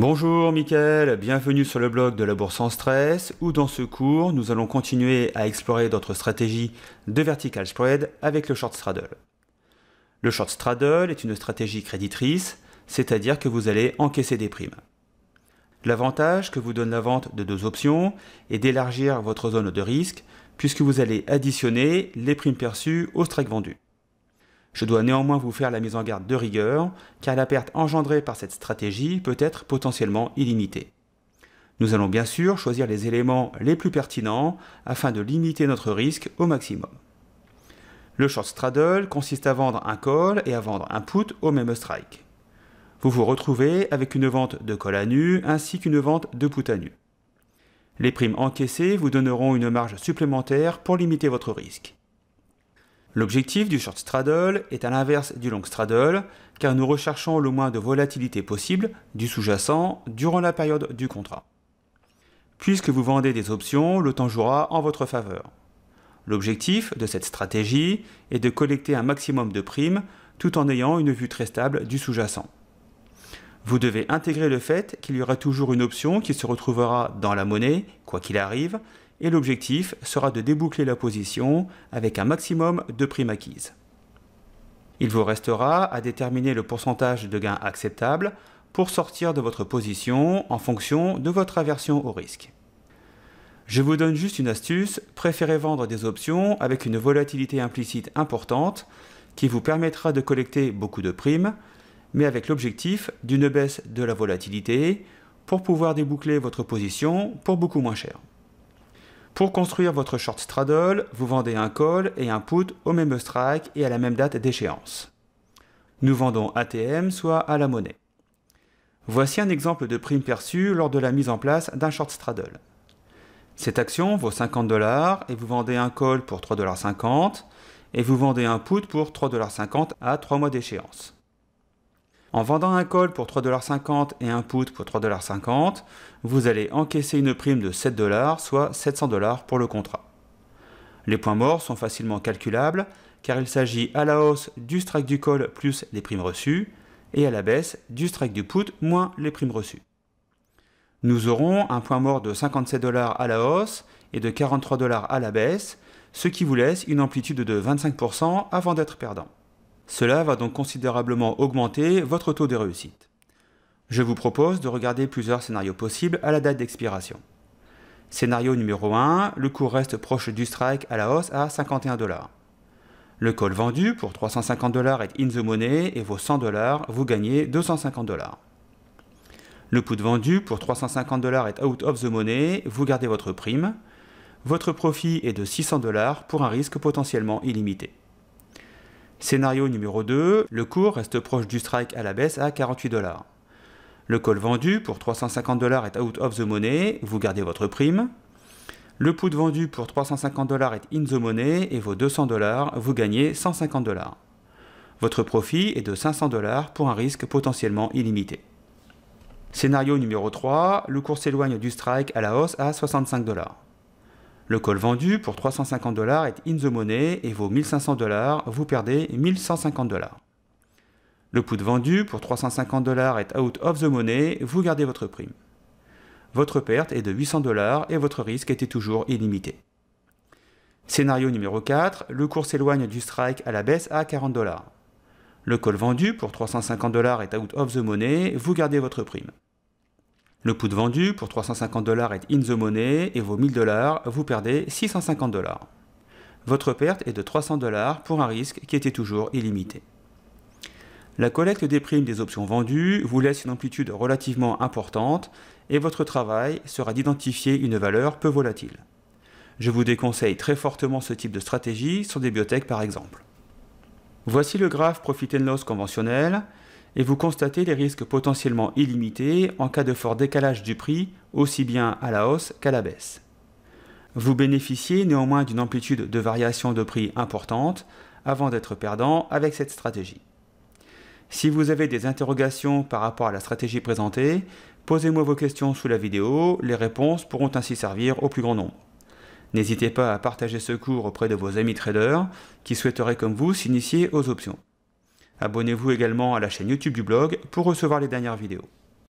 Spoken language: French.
Bonjour Mickaël, bienvenue sur le blog de la Bourse Sans Stress où dans ce cours nous allons continuer à explorer notre stratégie de vertical spread avec le short straddle. Le short straddle est une stratégie créditrice, c'est-à-dire que vous allez encaisser des primes. L'avantage que vous donne la vente de deux options est d'élargir votre zone de risque puisque vous allez additionner les primes perçues au strike vendu. Je dois néanmoins vous faire la mise en garde de rigueur, car la perte engendrée par cette stratégie peut être potentiellement illimitée. Nous allons bien sûr choisir les éléments les plus pertinents afin de limiter notre risque au maximum. Le short straddle consiste à vendre un call et à vendre un put au même strike. Vous vous retrouvez avec une vente de call à nu ainsi qu'une vente de put à nu. Les primes encaissées vous donneront une marge supplémentaire pour limiter votre risque. L'objectif du short straddle est à l'inverse du long straddle, car nous recherchons le moins de volatilité possible du sous-jacent durant la période du contrat. Puisque vous vendez des options, le temps jouera en votre faveur. L'objectif de cette stratégie est de collecter un maximum de primes tout en ayant une vue très stable du sous-jacent. Vous devez intégrer le fait qu'il y aura toujours une option qui se retrouvera dans la monnaie, quoi qu'il arrive, et l'objectif sera de déboucler la position avec un maximum de primes acquises. Il vous restera à déterminer le pourcentage de gain acceptable pour sortir de votre position en fonction de votre aversion au risque. Je vous donne juste une astuce, préférez vendre des options avec une volatilité implicite importante qui vous permettra de collecter beaucoup de primes, mais avec l'objectif d'une baisse de la volatilité pour pouvoir déboucler votre position pour beaucoup moins cher. Pour construire votre short straddle, vous vendez un call et un put au même strike et à la même date d'échéance. Nous vendons ATM, soit à la monnaie. Voici un exemple de prime perçue lors de la mise en place d'un short straddle. Cette action vaut 50 dollars et vous vendez un call pour 3,50 et vous vendez un put pour 3,50 à 3 mois d'échéance. En vendant un call pour 3,50$ et un put pour 3,50$, vous allez encaisser une prime de 7$, soit 700$ pour le contrat. Les points morts sont facilement calculables car il s'agit à la hausse du strike du call plus les primes reçues et à la baisse du strike du put moins les primes reçues. Nous aurons un point mort de 57$ à la hausse et de 43$ à la baisse, ce qui vous laisse une amplitude de 25% avant d'être perdant. Cela va donc considérablement augmenter votre taux de réussite. Je vous propose de regarder plusieurs scénarios possibles à la date d'expiration. Scénario numéro 1, le cours reste proche du strike à la hausse à 51 dollars. Le call vendu pour 350 dollars est in the money et vos 100 dollars, vous gagnez 250 dollars. Le put vendu pour 350 dollars est out of the money, vous gardez votre prime. Votre profit est de 600 dollars pour un risque potentiellement illimité. Scénario numéro 2, le cours reste proche du strike à la baisse à 48 dollars. Le call vendu pour 350 dollars est out of the money, vous gardez votre prime. Le put vendu pour 350 dollars est in the money et vos 200 dollars, vous gagnez 150 dollars. Votre profit est de 500 dollars pour un risque potentiellement illimité. Scénario numéro 3, le cours s'éloigne du strike à la hausse à 65 dollars. Le call vendu pour 350 dollars est in the money et vaut 1500 dollars, vous perdez 1150 dollars. Le put vendu pour 350 dollars est out of the money, vous gardez votre prime. Votre perte est de 800 dollars et votre risque était toujours illimité. Scénario numéro 4, le cours s'éloigne du strike à la baisse à 40 dollars. Le call vendu pour 350 dollars est out of the money, vous gardez votre prime. Le put vendu pour 350 dollars est in the money et vos 1000 dollars, vous perdez 650 dollars. Votre perte est de 300 dollars pour un risque qui était toujours illimité. La collecte des primes des options vendues vous laisse une amplitude relativement importante et votre travail sera d'identifier une valeur peu volatile. Je vous déconseille très fortement ce type de stratégie sur des biotech par exemple. Voici le graphe profit and loss conventionnel et vous constatez les risques potentiellement illimités en cas de fort décalage du prix, aussi bien à la hausse qu'à la baisse. Vous bénéficiez néanmoins d'une amplitude de variation de prix importante avant d'être perdant avec cette stratégie. Si vous avez des interrogations par rapport à la stratégie présentée, posez-moi vos questions sous la vidéo, les réponses pourront ainsi servir au plus grand nombre. N'hésitez pas à partager ce cours auprès de vos amis traders qui souhaiteraient comme vous s'initier aux options. Abonnez-vous également à la chaîne YouTube du blog pour recevoir les dernières vidéos.